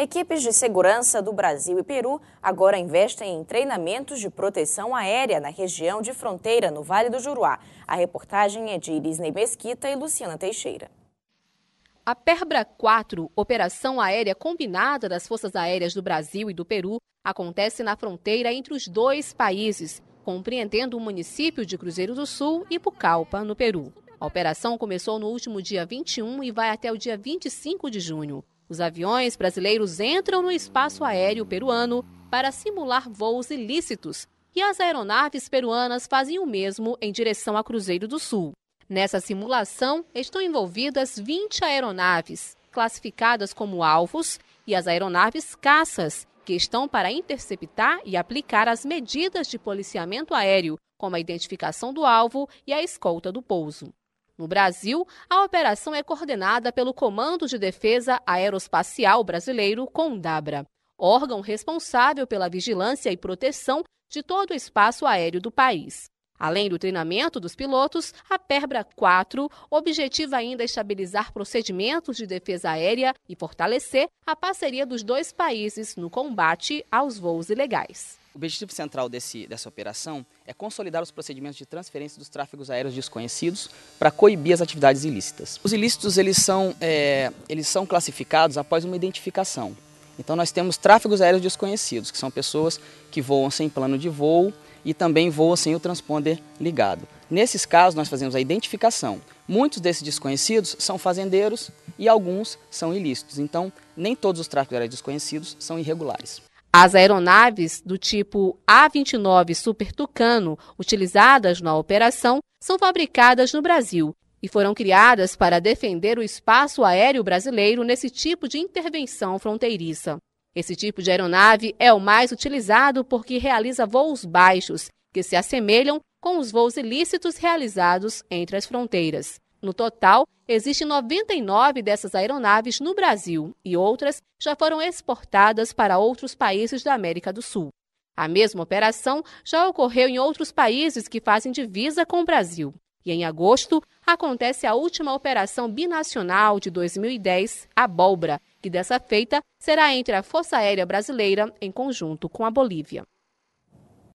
Equipes de segurança do Brasil e Peru agora investem em treinamentos de proteção aérea na região de fronteira no Vale do Juruá. A reportagem é de Irisney Mesquita e Luciana Teixeira. A Perbra 4, operação aérea combinada das Forças Aéreas do Brasil e do Peru, acontece na fronteira entre os dois países, compreendendo o município de Cruzeiro do Sul e Pucallpa, no Peru. A operação começou no último dia 21 e vai até o dia 25 de junho. Os aviões brasileiros entram no espaço aéreo peruano para simular voos ilícitos e as aeronaves peruanas fazem o mesmo em direção a Cruzeiro do Sul. Nessa simulação estão envolvidas 20 aeronaves, classificadas como alvos, e as aeronaves caças, que estão para interceptar e aplicar as medidas de policiamento aéreo, como a identificação do alvo e a escolta do pouso. No Brasil, a operação é coordenada pelo Comando de Defesa Aeroespacial Brasileiro, CONDABRA, órgão responsável pela vigilância e proteção de todo o espaço aéreo do país. Além do treinamento dos pilotos, a Perbra 4 objetiva ainda estabilizar procedimentos de defesa aérea e fortalecer a parceria dos dois países no combate aos voos ilegais. O objetivo central desse, dessa operação é consolidar os procedimentos de transferência dos tráfegos aéreos desconhecidos para coibir as atividades ilícitas. Os ilícitos eles são, é, eles são classificados após uma identificação. Então nós temos tráfegos aéreos desconhecidos, que são pessoas que voam sem plano de voo e também voam sem o transponder ligado. Nesses casos nós fazemos a identificação. Muitos desses desconhecidos são fazendeiros e alguns são ilícitos. Então nem todos os tráfegos aéreos desconhecidos são irregulares. As aeronaves do tipo A-29 Super Tucano, utilizadas na operação, são fabricadas no Brasil e foram criadas para defender o espaço aéreo brasileiro nesse tipo de intervenção fronteiriça. Esse tipo de aeronave é o mais utilizado porque realiza voos baixos, que se assemelham com os voos ilícitos realizados entre as fronteiras. No total, existem 99 dessas aeronaves no Brasil e outras já foram exportadas para outros países da América do Sul. A mesma operação já ocorreu em outros países que fazem divisa com o Brasil. E em agosto acontece a última operação binacional de 2010, a Bolbra, que dessa feita será entre a Força Aérea Brasileira em conjunto com a Bolívia.